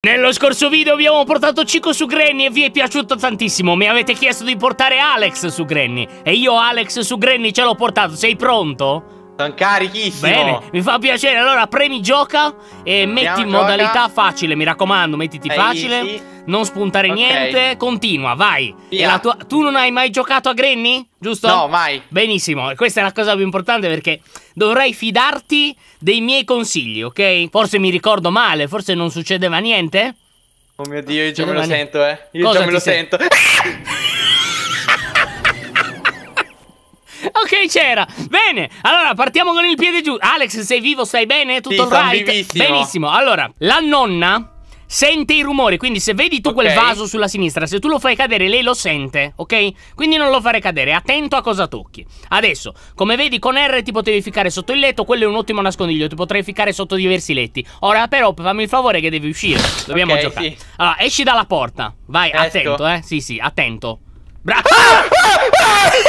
Nello scorso video abbiamo portato Cico su Granny e vi è piaciuto tantissimo Mi avete chiesto di portare Alex su Granny E io Alex su Granny ce l'ho portato, sei pronto? Sono carichissimo. Bene, mi fa piacere. Allora premi gioca e Andiamo, metti in modalità gioca. facile, mi raccomando, mettiti Easy. facile. Non spuntare okay. niente, continua, vai. Tua... Tu non hai mai giocato a Granny? Giusto? No, mai. Benissimo, questa è la cosa più importante perché dovrai fidarti dei miei consigli, ok? Forse mi ricordo male, forse non succedeva niente. Oh mio Dio, io già me lo sento, eh. Io Cosa già me lo sento. ok c'era. Bene, allora partiamo con il piede giù. Alex, sei vivo, stai bene? Tutto sì, right? Vivissimo. Benissimo. Allora, la nonna sente i rumori, quindi se vedi tu okay. quel vaso sulla sinistra, se tu lo fai cadere lei lo sente, ok? Quindi non lo fare cadere, attento a cosa tocchi. Adesso, come vedi con R ti potevi ficcare sotto il letto, quello è un ottimo nascondiglio, ti potrei ficcare sotto diversi letti. Ora però fammi il favore che devi uscire, dobbiamo okay, giocare. Sì. Allora, esci dalla porta, vai, Esco. attento, eh? Sì, sì, attento. Bravo! Ah! Ah! ah! ah!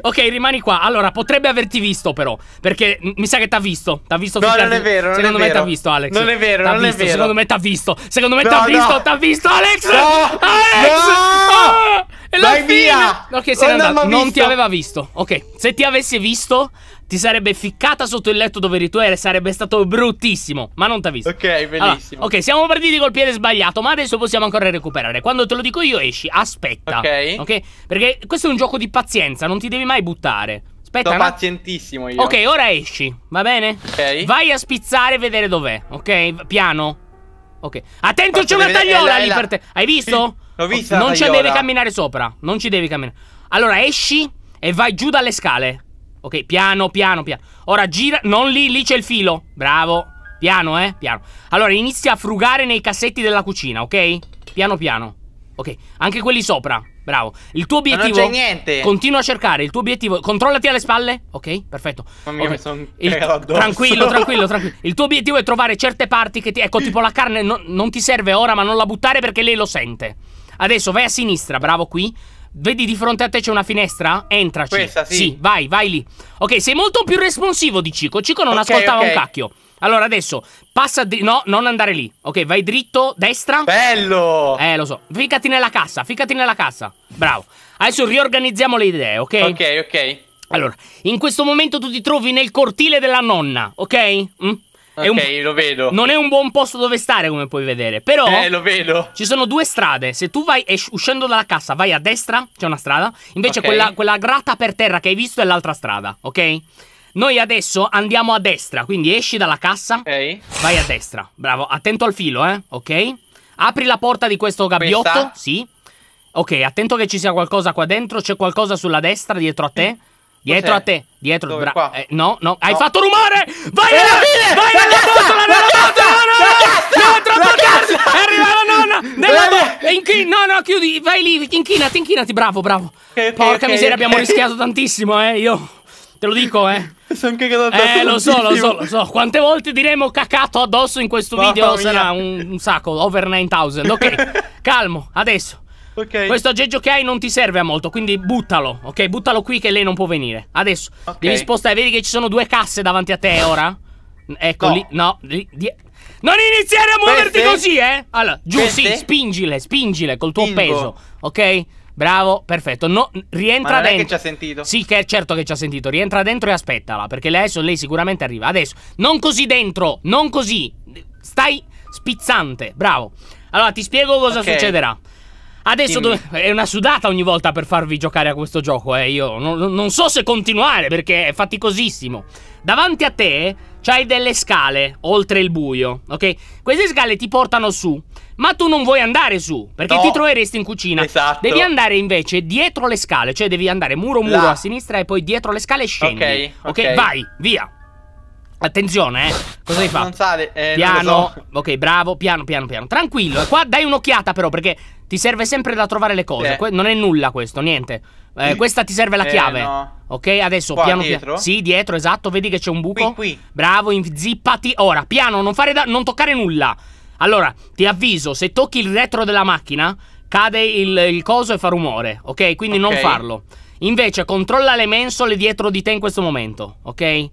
Ok, rimani qua. Allora, potrebbe averti visto, però. Perché mi sa che t'ha visto. T'ha visto No, non è vero. Secondo me t'ha visto, Alex. Non è vero, non visto, è vero. Secondo me t'ha visto. Secondo me no, t'ha no. visto, t'ha visto, Alex! No! Alex! No! Oh! E la Vai fine! Via. Ok, se non, non ti aveva visto. Ok, se ti avessi visto, ti sarebbe ficcata sotto il letto dove eri tu e sarebbe stato bruttissimo. Ma non ti ha visto. Ok, benissimo. Allora, ok, siamo partiti col piede sbagliato, ma adesso possiamo ancora recuperare. Quando te lo dico io esci, aspetta. Ok. Ok? Perché questo è un gioco di pazienza, non ti devi mai buttare. Aspetta, Sto pazientissimo io. Ok, ora esci, va bene? Ok. Vai a spizzare e vedere dov'è, ok? Piano. Ok. Attento, c'è una eh, tagliola lì per te. Hai visto? L'ho vista. Non ci devi camminare sopra. Non ci devi camminare. Allora esci e vai giù dalle scale. Ok, piano, piano, piano. Ora gira. Non lì, lì c'è il filo. Bravo. Piano, eh, piano. Allora, inizia a frugare nei cassetti della cucina, ok? Piano, piano. Ok, anche quelli sopra. Bravo. Il tuo obiettivo. Ma non c'è niente. Continua a cercare. Il tuo obiettivo. Controllati alle spalle. Ok, perfetto. Mamma mia, okay. mi sono il... Tranquillo, tranquillo, tranquillo. Il tuo obiettivo è trovare certe parti che ti. Ecco, tipo la carne no... non ti serve ora, ma non la buttare perché lei lo sente. Adesso vai a sinistra, bravo qui. Vedi di fronte a te c'è una finestra? Entraci. Questa, sì. sì. vai, vai lì. Ok, sei molto più responsivo di Cico. Cico non okay, ascoltava okay. un cacchio. Allora adesso passa di... No, non andare lì. Ok, vai dritto, destra. Bello! Eh, lo so. Ficcati nella cassa, ficcati nella cassa. Bravo. Adesso riorganizziamo le idee, ok? Ok, ok. Allora, in questo momento tu ti trovi nel cortile della nonna, ok? Mm? Ok, un... lo eh, vedo. Non è un buon posto dove stare, come puoi vedere. Però. Eh, lo vedo. Ci sono due strade. Se tu vai uscendo dalla cassa, vai a destra, c'è una strada. Invece okay. quella, quella grata per terra che hai visto è l'altra strada, ok? Noi adesso andiamo a destra, quindi esci dalla cassa. Ok. Vai a destra. Bravo, attento al filo, eh. Ok. Apri la porta di questo gabbiotto. Questa? Sì. Ok, attento che ci sia qualcosa qua dentro. C'è qualcosa sulla destra dietro a te. Mm. Dietro a te, dietro. Dove, bra- eh, no, no, hai fatto rumore! Vai eh, alla fine! Vai la alla botola, nella botola! Dietro la porta! Arriva la nonna! Nella bo- eh, inchin- no, no, chiudi, vai lì, inchinati, inchinati, bravo, bravo. Okay, okay, Porca okay, miseria, abbiamo rischiato tantissimo, eh, io. Te lo dico, eh. Sono cagato addosso. Eh, lo so, lo so, lo so. Quante volte diremo cacato addosso in questo Mamma video? Mia. Sarà un, un sacco, over 9000. Ok, calmo, adesso. Ok. Questo aggeggio che hai non ti serve a molto, quindi buttalo, ok? Buttalo qui che lei non può venire. Adesso, okay. devi spostare, vedi che ci sono due casse davanti a te ora? Ecco, no. lì, no, lì, di... Non iniziare a muoverti Peste. così, eh! Allora, giù, Peste. sì, spingile, spingile col tuo Spingo. peso, ok? Bravo, perfetto. No, rientra Ma non dentro. È che ci ha sentito. Sì, che certo che ci ha sentito. Rientra dentro e aspettala. Perché adesso lei sicuramente arriva. Adesso, non così dentro, non così. Stai spizzante. Bravo. Allora, ti spiego cosa okay. succederà. Adesso do- è una sudata ogni volta per farvi giocare a questo gioco, eh. Io non, non so se continuare perché è faticosissimo. Davanti a te c'hai delle scale oltre il buio, ok? Queste scale ti portano su. Ma tu non vuoi andare su, perché no. ti troveresti in cucina. Esatto. Devi andare invece dietro le scale, cioè devi andare muro muro Là. a sinistra e poi dietro le scale scendi. Ok, ok, okay? vai, via. Attenzione, eh. Cosa devi fare? Non sale. Eh, piano. Non so. Ok, bravo. Piano, piano, piano. Tranquillo. qua dai un'occhiata, però, perché ti serve sempre da trovare le cose. Eh. non è nulla questo, niente. Eh, mm. questa ti serve la eh, chiave. No. Ok, adesso qua, piano dietro. piano. Sì, dietro, esatto. Vedi che c'è un buco. Qui, qui. Bravo, zippati. Ora, piano, non, fare non toccare nulla. Allora, ti avviso, se tocchi il retro della macchina, cade il, il coso e fa rumore. Ok, quindi okay. non farlo. Invece, controlla le mensole dietro di te in questo momento. Ok?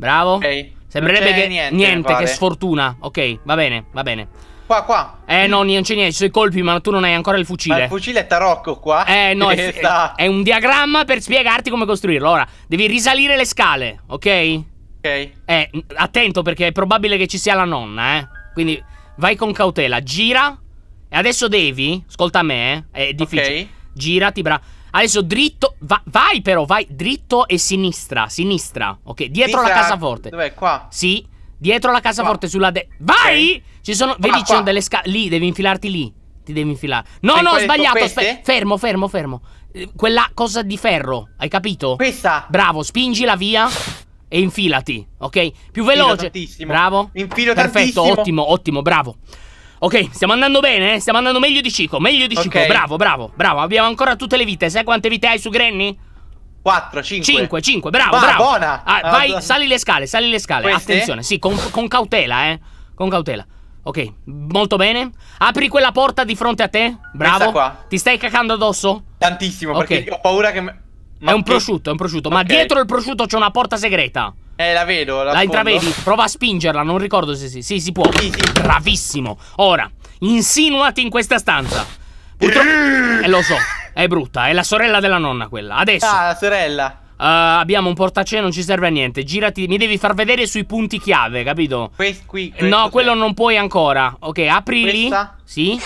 Bravo. Ok. Sembrerebbe che niente, niente che sfortuna. Ok, va bene, va bene. Qua, qua. Eh no, non c'è niente, ci sono i colpi, ma tu non hai ancora il fucile. Ma il fucile è tarocco qua. Eh no, è, è, un diagramma per spiegarti come costruirlo. Ora, devi risalire le scale, ok? Ok. Eh, attento perché è probabile che ci sia la nonna, eh. Quindi vai con cautela, gira. E adesso devi, ascolta a me, eh, è difficile. Okay. Girati, bravo. Adesso dritto. Va, vai però, vai dritto e sinistra. Sinistra. Ok, dietro sinistra, la casaforte. Dov'è? Qua? Sì. Dietro la casaforte sulla de Vai! Okay. Ci sono. Qua, vedi, ci sono delle scale. Lì, devi infilarti lì. Ti devi infilare. No, Sei no, ho sbagliato. fermo, fermo, fermo. Eh, quella cosa di ferro, hai capito? Questa. Bravo, spingila via e infilati, ok? Più veloce. Bravo. Infilo Perfetto, tantissimo. ottimo, ottimo, bravo. Ok, stiamo andando bene, eh? stiamo andando meglio di Cico, meglio di Cico. Okay. Bravo, bravo, bravo. Abbiamo ancora tutte le vite. Sai quante vite hai su Granny? 4, 5 5, 5, bravo, Va, bravo buona. Ah, ah vai, sali le scale, sali le scale Queste? Attenzione, sì, con, con cautela, eh Con cautela Ok, molto bene Apri quella porta di fronte a te Bravo Ti stai cacando addosso? Tantissimo, okay. perché ho paura che... Ma è un prosciutto, è un prosciutto okay. Ma dietro il prosciutto c'è una porta segreta eh, la vedo. La, la intravedi? Prova a spingerla, non ricordo se sì. Sì, si può. Sì, sì. Bravissimo. Ora, insinuati in questa stanza. Purtroppo. Eh, eh, lo so. È brutta. È la sorella della nonna quella. Adesso. Ah, la sorella. Uh, abbiamo un portacenere, non ci serve a niente. Girati, mi devi far vedere sui punti chiave, capito? Eh, questo qui, no, quello è. non puoi ancora. Ok, apri lì. Sì.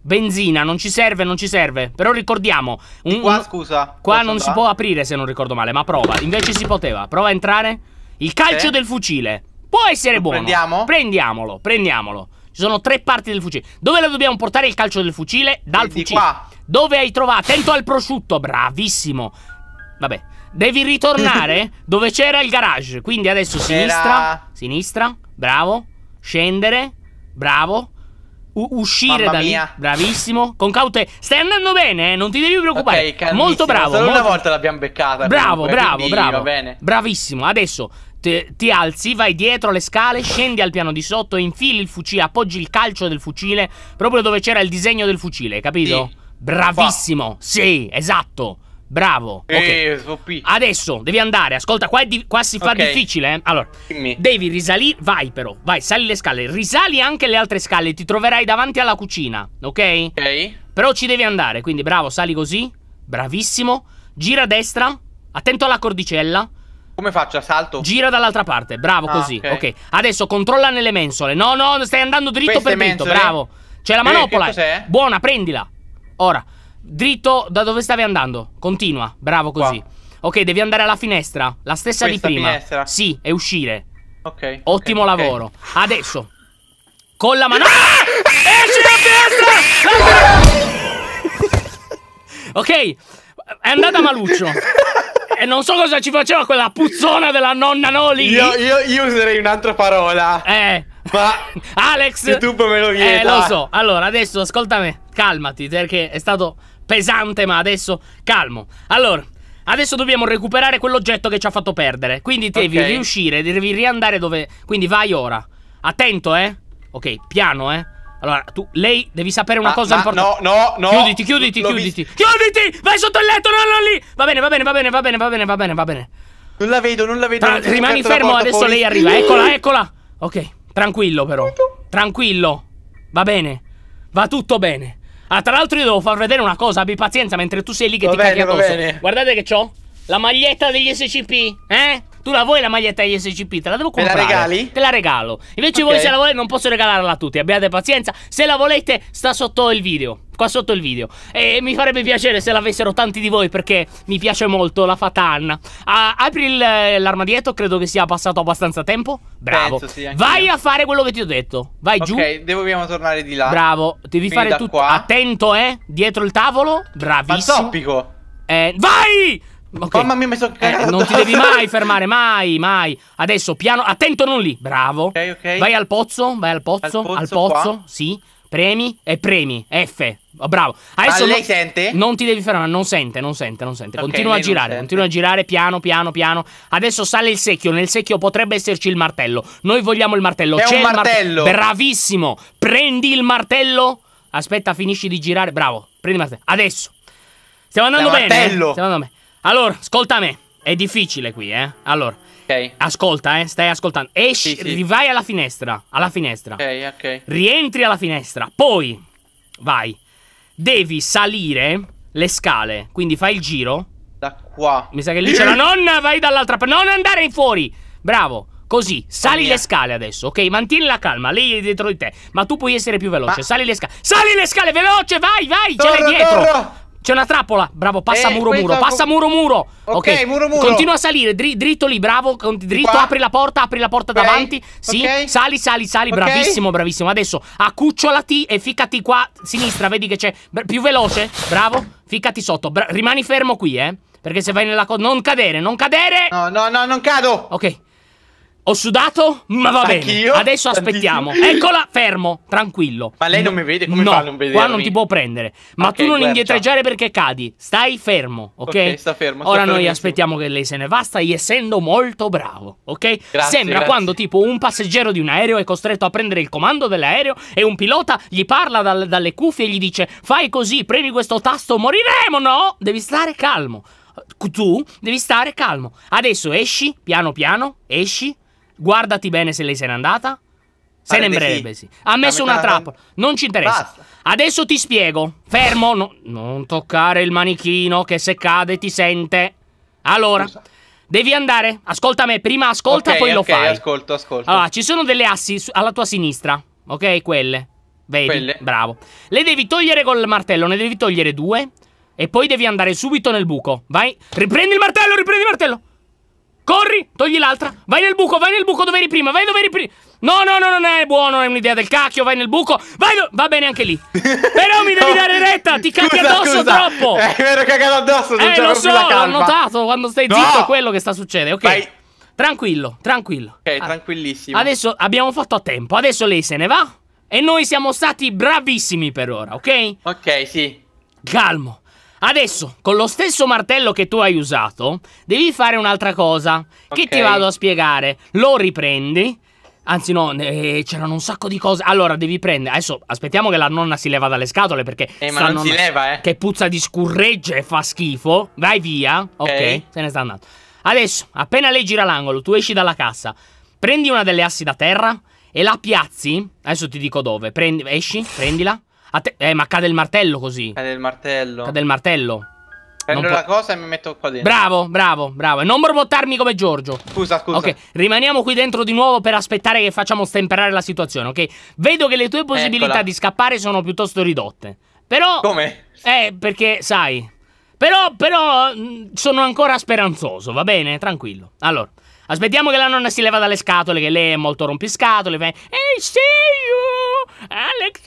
Benzina, non ci serve, non ci serve. Però ricordiamo. Un, qua, scusa. Qua non andare? si può aprire se non ricordo male, ma prova. Invece si poteva. Prova a entrare. Il calcio sì. del fucile. Può essere buono. Prendiamo? Prendiamolo, prendiamolo. Ci sono tre parti del fucile. Dove la dobbiamo portare il calcio del fucile? Dal Quindi fucile. Qua. Dove hai trovato? Attento al prosciutto, bravissimo. Vabbè, devi ritornare dove c'era il garage. Quindi adesso sinistra, sinistra, bravo. Scendere, bravo. U uscire Mamma da lì. Bravissimo. Con caute. Stai andando bene, eh? non ti devi preoccupare. Okay, molto bravo. Solo molto... una volta l'abbiamo beccata. Bravo, comunque, bravo, bravo. Bravissimo. Adesso te, ti alzi, vai dietro le scale, scendi al piano di sotto, infili il fucile, appoggi il calcio del fucile proprio dove c'era il disegno del fucile, capito? Sì. Bravissimo. Qua. Sì, esatto. Bravo. Eh, okay. Eh, Adesso devi andare. Ascolta, qua, qua si fa okay. difficile. Eh? Allora, Dimmi. devi risalire. Vai, però. Vai, sali le scale. Risali anche le altre scale. Ti troverai davanti alla cucina. Ok? Ok. Però ci devi andare. Quindi, bravo, sali così. Bravissimo. Gira a destra. Attento alla cordicella. Come faccio? Salto? Gira dall'altra parte. Bravo, ah, così. Okay. ok. Adesso controlla nelle mensole. No, no, stai andando dritto Queste per dritto. Mensole? Bravo. C'è la eh, manopola. Eh, Buona, prendila. Ora. Dritto da dove stavi andando. Continua. Bravo così. Qua. Ok, devi andare alla finestra. La stessa Questa di prima. Finestra. Sì, e uscire. Ok. Ottimo okay, lavoro. Okay. Adesso. Con la mano. Ah! Esci dalla finestra! ok. È andata maluccio. e non so cosa ci faceva quella puzzona della nonna Noli. Io, io, io userei un'altra parola. Eh. Ma Alex YouTube me lo viene. Eh, lo so. Allora, adesso ascolta me calmati perché è stato pesante ma adesso calmo. Allora, Adesso dobbiamo recuperare quell'oggetto che ci ha fatto perdere. Quindi devi okay. riuscire, devi riandare dove. Quindi vai ora. Attento, eh. Ok, piano, eh. Allora, tu, lei, devi sapere una ma, ah, cosa ma importante. No, no, no. Chiuditi, chiuditi, chiuditi. Chiuditi! Vai sotto il letto, non, non lì! Va bene, va bene, va bene, va bene, va bene, va bene, va bene. Non la vedo, non la vedo. Tra, non rimani fermo, adesso poi. lei arriva. Eccola, eccola. Ok, tranquillo però. Tranquillo. Va bene. Va tutto bene. Ah, tra l'altro io devo far vedere una cosa, abbi pazienza mentre tu sei lì che va ti bene, caghi addosso. Guardate che c'ho la maglietta degli SCP, eh? Tu la vuoi la maglietta degli SCP? Te la devo comprare. Te la regali? Te la regalo. Invece okay. voi se la volete non posso regalarla a tutti, abbiate pazienza. Se la volete sta sotto il video qua sotto il video. E mi farebbe piacere se l'avessero tanti di voi perché mi piace molto la Fatan. Ah, apri l'armadietto, credo che sia passato abbastanza tempo. Bravo. Sì, Vai a fare quello che ti ho detto. Vai okay, giù. Ok, dobbiamo tornare di là. Bravo, devi Quindi fare tutto. Attento, eh, dietro il tavolo. Bravissimo. Fantoppico. Eh, vai! Okay. Mamma mia, mi sono eh, cagato. Eh, non ti devi mai fermare, mai, mai. Adesso piano, attento non lì. Bravo. Okay, okay. Vai al pozzo, vai al pozzo, al pozzo, al pozzo sì. Premi e eh, premi. F. Oh, bravo. Adesso Ma ah, lei non, sente? Non ti devi fermare, non sente, non sente, non sente. Okay, continua a girare, continua a girare piano, piano, piano. Adesso sale il secchio. Nel secchio potrebbe esserci il martello. Noi vogliamo il martello. È C'è un martello. Mar Bravissimo. Prendi il martello. Aspetta, finisci di girare. Bravo. Prendi il martello. Adesso. Stiamo andando È bene. Eh? Martello. Stiamo andando bene. Allora, ascolta me. È difficile qui, eh. Allora. Ascolta, eh, stai ascoltando. Esci, sì, sì. vai alla finestra. Alla finestra. Ok, ok. Rientri alla finestra. Poi, vai. Devi salire le scale. Quindi fai il giro. Da qua. Mi sa che lì c'è la nonna. Vai dall'altra parte. Non andare in fuori. Bravo. Così, sali le scale adesso, ok? Mantieni la calma, lei è dietro di te, ma tu puoi essere più veloce. Ma... Sali le scale. Sali le scale, veloce, vai, vai, torno, ce l'hai dietro. Torno. C'è una trappola. Bravo, passa eh, muro muro. Questo... Passa muro muro. Ok, okay. muro muro. Continua a salire, dri dritto lì, bravo. Dritto, apri la porta, apri la porta okay. davanti. Sì, okay. sali, sali, sali. Bravissimo, bravissimo. Adesso accucciolati e ficcati qua a sinistra, vedi che c'è più veloce. Bravo. Ficcati sotto. Bra rimani fermo qui, eh. Perché se vai nella cosa. Non cadere, non cadere! No, no, no, non cado! Ok, ho sudato, ma va bene. Anch'io? Adesso aspettiamo. Eccola, fermo, tranquillo. Ma lei non mi vede? Come no, fa a non vedermi? qua non ti può prendere. Ma okay, tu non guercia. indietreggiare perché cadi. Stai fermo, ok? Ok, sta fermo. Sta Ora noi aspettiamo che lei se ne va, stai essendo molto bravo, ok? Grazie, Sembra grazie. quando tipo un passeggero di un aereo è costretto a prendere il comando dell'aereo e un pilota gli parla dal, dalle cuffie e gli dice fai così, premi questo tasto, moriremo, no? Devi stare calmo. Tu devi stare calmo. Adesso esci, piano piano, esci Guardati bene se lei se n'è andata. Se ne breve, sì. Ha messo una trappola. Non ci interessa. Basta. Adesso ti spiego. Fermo. No, non toccare il manichino che se cade ti sente. Allora, Scusa. devi andare. Ascolta me. Prima ascolta, okay, poi okay, lo fai. Ok, ascolto, ascolto. Allora, ci sono delle assi alla tua sinistra. Ok, quelle. Vedi? Quelle. Bravo. Le devi togliere col martello. Ne devi togliere due. E poi devi andare subito nel buco. Vai. Riprendi il martello, riprendi il martello. Corri, togli l'altra. Vai nel buco, vai nel buco dove eri prima, vai dove eri prima. No, no, no, non è buono, è un'idea del cacchio, vai nel buco. Vai do... Va bene anche lì. Però mi devi no. dare retta, ti cacchi scusa, addosso scusa. troppo. Eh, mi ero cagato addosso, non eh, lo so, l'ho notato quando stai zitto no. quello che sta succedendo. Ok. Vai. Tranquillo, tranquillo. Ok, ah, tranquillissimo. Adesso abbiamo fatto a tempo. Adesso lei se ne va. E noi siamo stati bravissimi per ora, ok? Ok, sì. Calmo. Adesso, con lo stesso martello che tu hai usato, devi fare un'altra cosa. Okay. Che ti vado a spiegare. Lo riprendi. Anzi no, eh, c'erano un sacco di cose. Allora, devi prendere. Adesso aspettiamo che la nonna si leva dalle scatole perché... Eh, ma non si leva, eh. Che puzza di scurregge e fa schifo. Vai via. Okay. ok, se ne sta andando. Adesso, appena lei gira l'angolo, tu esci dalla cassa. Prendi una delle assi da terra e la piazzi. Adesso ti dico dove. Prendi, esci, prendila. Eh, ma cade il martello così. Cade il martello. Cade il martello. Prendo la cosa e mi metto qua dentro. Bravo, bravo, bravo. E non borbottarmi come Giorgio. Scusa, scusa. Ok, rimaniamo qui dentro di nuovo per aspettare che facciamo stemperare la situazione, ok? Vedo che le tue possibilità Eccola. di scappare sono piuttosto ridotte. Però... Come? Eh, perché, sai... Però, però, mm, sono ancora speranzoso, va bene? Tranquillo. Allora, aspettiamo che la nonna si leva dalle scatole, che lei è molto rompiscatole. Ehi, hey, see you! Alex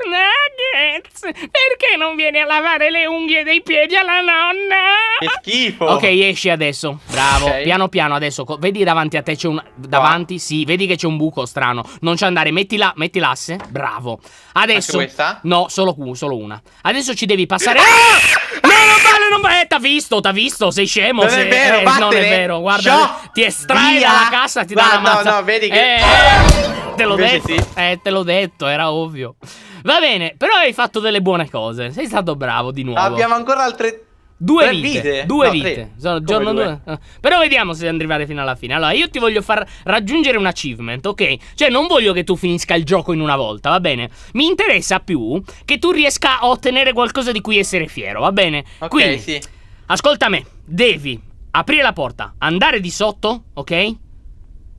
Nuggets, perché non vieni a lavare le unghie dei piedi alla nonna? Che schifo. Ok, esci adesso. Bravo. Okay. Piano piano adesso. Vedi davanti a te c'è un... Davanti? Wow. Sì, vedi che c'è un buco strano. Non c'è andare. Mettila, metti l'asse. Bravo. Adesso... Anche questa? No, solo, solo una. Adesso ci devi passare... ah! non vale, non vale. Eh, t'ha visto, t'ha visto. Sei scemo. Non sei... è eh, vero, eh, Non è vero. Guarda, Show. ti estrai dalla cassa, ti dà una mazza. No, no, vedi che... Eh, eh te l'ho detto. Sì. Eh, te l'ho detto, era ovvio. Va bene, però hai fatto delle buone cose. Sei stato bravo di nuovo. Abbiamo ancora altre Due vite, vite, due no, vite. Sono giorno due. due. Ah, però vediamo se arrivare fino alla fine. Allora, io ti voglio far raggiungere un achievement, ok? Cioè, non voglio che tu finisca il gioco in una volta, va bene? Mi interessa più che tu riesca a ottenere qualcosa di cui essere fiero, va bene? Ok, Quindi, sì. ascolta me, devi aprire la porta, andare di sotto, ok?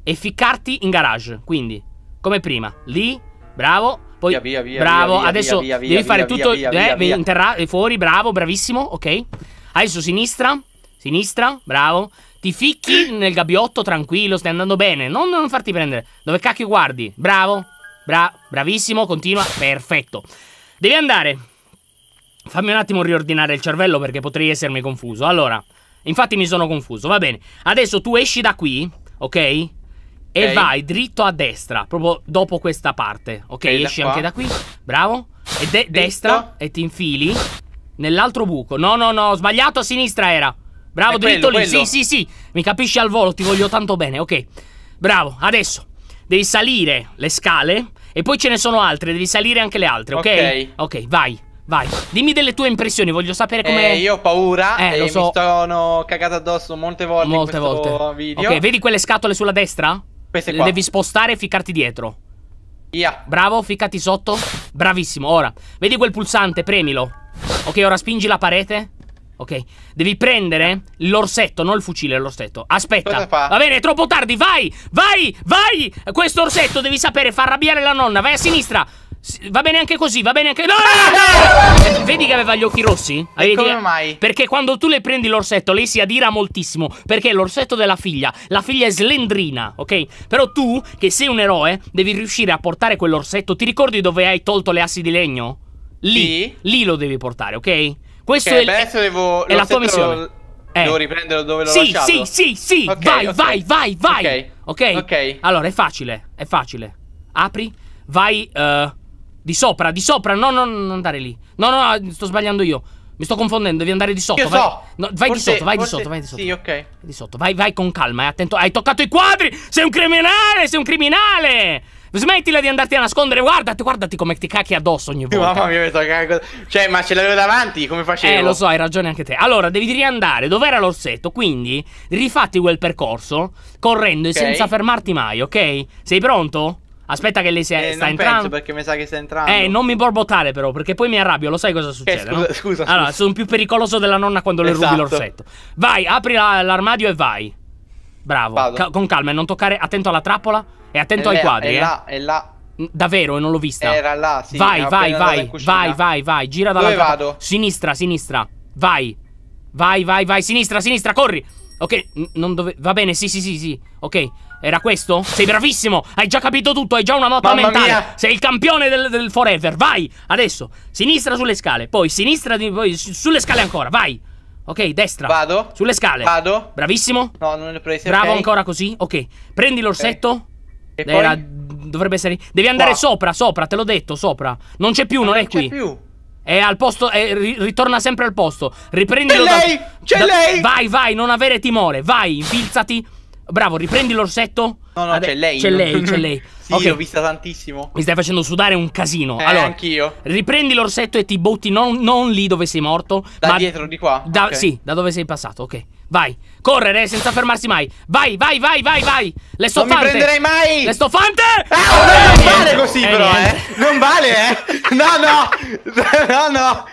E ficcarti in garage. Quindi, come prima, lì, bravo. Poi, via, via, via, bravo, via, via, adesso via, via, devi fare tutto, eh, interra- eh, fuori, bravo, bravissimo, ok. Adesso sinistra, sinistra, bravo. Ti ficchi nel gabbiotto, tranquillo, stai andando bene, non, non farti prendere. Dove cacchio guardi? Bravo, bra- bravissimo, continua, perfetto. Devi andare. Fammi un attimo riordinare il cervello perché potrei essermi confuso. Allora, infatti mi sono confuso, va bene. Adesso tu esci da qui, ok? E okay. vai dritto a destra, proprio dopo questa parte. Ok, okay esci da anche da qui. Bravo. E de dritto. destra e ti infili nell'altro buco. No, no, no, sbagliato, a sinistra era. Bravo, È dritto quello, lì. Quello. Sì, sì, sì. Mi capisci al volo, ti voglio tanto bene. Ok. Bravo, adesso devi salire le scale e poi ce ne sono altre, devi salire anche le altre, ok? Ok, okay vai. Vai, dimmi delle tue impressioni, voglio sapere come... Eh, io ho paura eh, lo so. mi sono cagato addosso molte volte molte in volte. video. Ok, vedi quelle scatole sulla destra? Queste qua. devi spostare e ficcarti dietro. Via. Bravo, ficcati sotto. Bravissimo, ora. Vedi quel pulsante, premilo. Ok, ora spingi la parete. Ok, devi prendere l'orsetto, non il fucile, l'orsetto. Aspetta. Va bene, è troppo tardi, vai! Vai! Vai! Questo orsetto devi sapere far arrabbiare la nonna. Vai a sinistra va bene anche così, va bene anche. No, no, no! no! Vedi che aveva gli occhi rossi? e come mai? Perché quando tu le prendi l'orsetto, lei si adira moltissimo. Perché è l'orsetto della figlia. La figlia è slendrina, ok? Però tu, che sei un eroe, devi riuscire a portare quell'orsetto. Ti ricordi dove hai tolto le assi di legno? Lì. Sì. Lì lo devi portare, ok? Questo okay, è, beh, il... devo... è la tua missione. Lo... Eh. Devo riprenderlo dove l'ho sì, lasciato? Sì, sì, sì, okay, vai, okay. vai, vai, vai, vai, okay. ok? Ok. Allora, è facile, è facile. Apri, vai... Uh di sopra, di sopra. No, no, non andare lì. No, no, no, ah, sto sbagliando io. Mi sto confondendo, devi andare di sotto. Io vai, so. no, vai forse, di sotto, vai forse, di sotto, vai di sotto. Sì, ok. Vai di sotto, vai, vai con calma, eh, attento. Hai toccato i quadri! Sei un criminale, sei un criminale! Smettila di andarti a nascondere, guardati, guardati come ti cacchi addosso ogni volta. Mamma mia, mi tocca. Cioè, ma ce l'avevo davanti, come facevo? Eh, lo so, hai ragione anche te. Allora, devi riandare dov'era l'orsetto, quindi rifatti quel percorso correndo okay. e senza fermarti mai, ok? Sei pronto? Aspetta che lei sia, eh, sta non entrando. Penso perché mi sa che sta entrando. Eh, non mi borbottare però, perché poi mi arrabbio, lo sai cosa eh, succede, eh, scusa, no? scusa, Allora, scusa. sono più pericoloso della nonna quando esatto. le rubi esatto. l'orsetto. Vai, apri l'armadio la, e vai. Bravo. Ca con calma e non toccare, attento alla trappola e attento eh, è ai quadri, è eh. là, è là. Mm, davvero, eh, non l'ho vista. Era là, sì. Vai, vai, vai, vai, vai, vai, gira dalla Dove vado? Sinistra, sinistra. Vai. Vai, vai, vai, sinistra, sinistra, corri. Ok, non dove... Va bene, sì, sì, sì, sì. Ok. Era questo? Sei bravissimo! Hai già capito tutto, hai già una nota Mamma mentale. Mia. Sei il campione del, del, forever. Vai! Adesso, sinistra sulle scale, poi sinistra, poi sulle scale ancora, vai! Ok, destra. Vado. Sulle scale. Vado. Bravissimo. No, non le prese. Bravo okay. ancora così. Ok. Prendi l'orsetto. Okay. Era... Dovrebbe essere. Devi andare Qua. sopra, sopra, te l'ho detto, sopra. Non c'è più, non, non è qui. Non c'è più. È al posto, è, ritorna sempre al posto. Riprendilo. C'è lei! C'è lei! Vai, vai, non avere timore. Vai, infilzati. Bravo, riprendi l'orsetto. No, no, Ade- c'è lei. C'è lei, c'è lei. sì, okay. l'ho vista tantissimo. Mi stai facendo sudare un casino. Eh, allora, anch'io. Riprendi l'orsetto e ti butti non, non lì dove sei morto. Da dietro di qua. Da, okay. Sì, da dove sei passato, ok. Vai, correre senza fermarsi mai. Vai, vai, vai, vai, vai. Le stofante. Non mi prenderei mai. Le stofante. Eh, oh, non eh, niente. vale così, eh, però, niente. eh. Non vale, eh. No, no. no, no.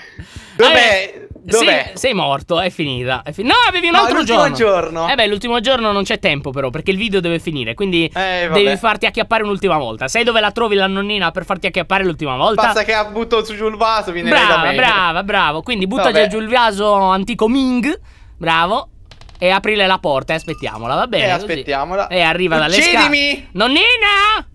Vabbè. Eh. Dov'è? Sei, sei morto, è finita. È fin... No, avevi un no, altro giorno. giorno. Eh beh, l'ultimo giorno non c'è tempo però, perché il video deve finire, quindi eh, devi farti acchiappare un'ultima volta. Sai dove la trovi la nonnina per farti acchiappare l'ultima volta? Basta che butto su giù il vaso, viene Brava, brava, bravo. Quindi butta vabbè. giù il vaso antico Ming. Bravo. E aprile la porta e eh, aspettiamola, va bene? E eh, aspettiamola. E arriva dalle Uccidimi! scale. Nonnina!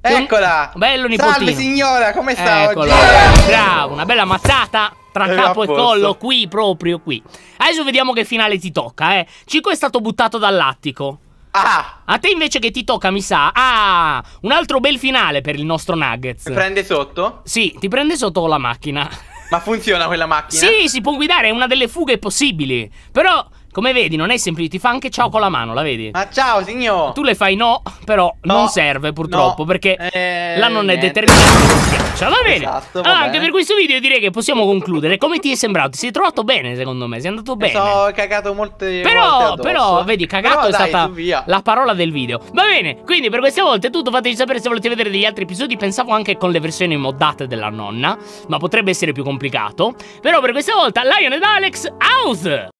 Eccola! Bello nipotino. Salve signora, come sta Eccolo. oggi? Bravo, una bella mazzata tra eh, capo e collo, qui, proprio qui. Adesso vediamo che finale ti tocca, eh. Cico è stato buttato dall'attico. Ah! A te invece che ti tocca, mi sa. Ah! Un altro bel finale per il nostro Nuggets. Ti prende sotto? Sì, ti prende sotto con la macchina. Ma funziona quella macchina? Sì, si può guidare, è una delle fughe possibili. Però come vedi, non è semplice. Ti fa anche ciao con la mano, la vedi? Ma ciao, signor. Tu le fai no, però no, non serve purtroppo. No. Perché eh, la non niente. è determinata. Ciao, va bene. Esatto, ah, va allora, bene. anche per questo video direi che possiamo concludere. Come ti è sembrato? Ti sei trovato bene, secondo me. Sei andato bene. Ho cagato molte però, Però, vedi, cagato però, è dai, stata la parola del video. Va bene, quindi per questa volta è tutto. Fateci sapere se volete vedere degli altri episodi. Pensavo anche con le versioni moddate della nonna, ma potrebbe essere più complicato. Però per questa volta, Lion ed Alex, out!